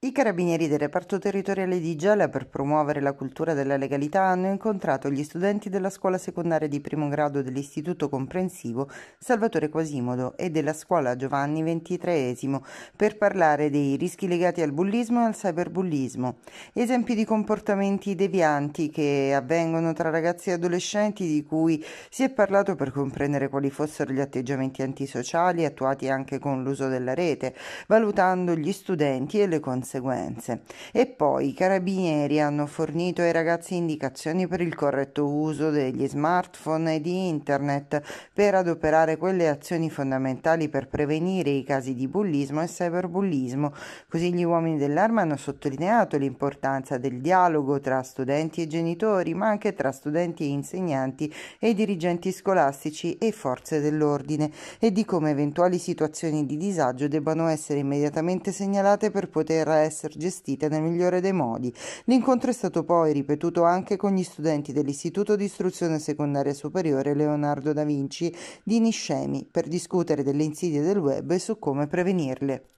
I carabinieri del reparto territoriale di Gela per promuovere la cultura della legalità hanno incontrato gli studenti della scuola secondaria di primo grado dell'Istituto Comprensivo Salvatore Quasimodo e della scuola Giovanni XXIII per parlare dei rischi legati al bullismo e al cyberbullismo, esempi di comportamenti devianti che avvengono tra ragazzi e adolescenti di cui si è parlato per comprendere quali fossero gli atteggiamenti antisociali attuati anche con l'uso della rete, valutando gli studenti e le conseguenze conseguenze. E poi i carabinieri hanno fornito ai ragazzi indicazioni per il corretto uso degli smartphone e di internet per adoperare quelle azioni fondamentali per prevenire i casi di bullismo e cyberbullismo. Così gli uomini dell'arma hanno sottolineato l'importanza del dialogo tra studenti e genitori, ma anche tra studenti e insegnanti e dirigenti scolastici e forze dell'ordine e di come eventuali situazioni di disagio debbano essere immediatamente segnalate per poter essere gestita nel migliore dei modi. L'incontro è stato poi ripetuto anche con gli studenti dell'Istituto di Istruzione Secondaria Superiore Leonardo da Vinci di Niscemi per discutere delle insidie del web e su come prevenirle.